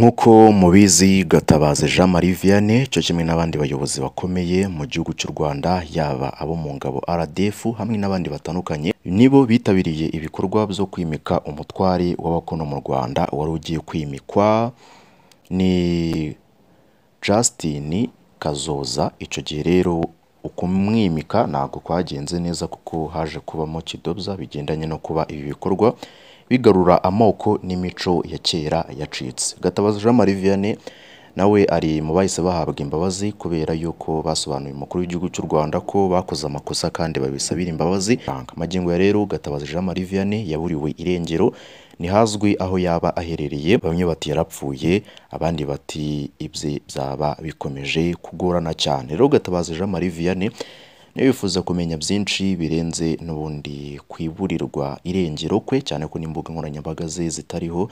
nk'uko mubizi gatabazi jean marie vianney cyo kimwe n'abandi bayobozi bakomeye mu gihugu cy'u rwanda yaba abo mu ngabo aradefu hamwe n'abandi batandukanye nibo bitabiriye ibikorwa byo kwimika umutware w'abakono mu rwanda wari ugiye kwimikwa ni justin kazoza icyo gihe rero ukumwimika ntabwo kwagenze neza kuko haje kubamo kidobya bigendanye no kuba ibi bikorwa bigarura amoko n'imico ya kera yacitse gatabazi jean marie vianney nawe ari mu bahise bahabwa imbabazi kubera yuko basobanuye umukuru w'igihugu cy'u Rwanda ko bakoze amakosa kandi babisabira imbabazi magingo ya rero gatabazi jean marie yaburiwe irengero ntihazwi aho yaba aherereye bamwe bati yarapfuye abandi bati ibye byaba bikomeje kugorana cyane rero gatabazi jean marie niba wifuza kumenya byinshi birenze n'ubundi ku irengero kwe cyane ko n'imbuga nkoranyambaga ze zitariho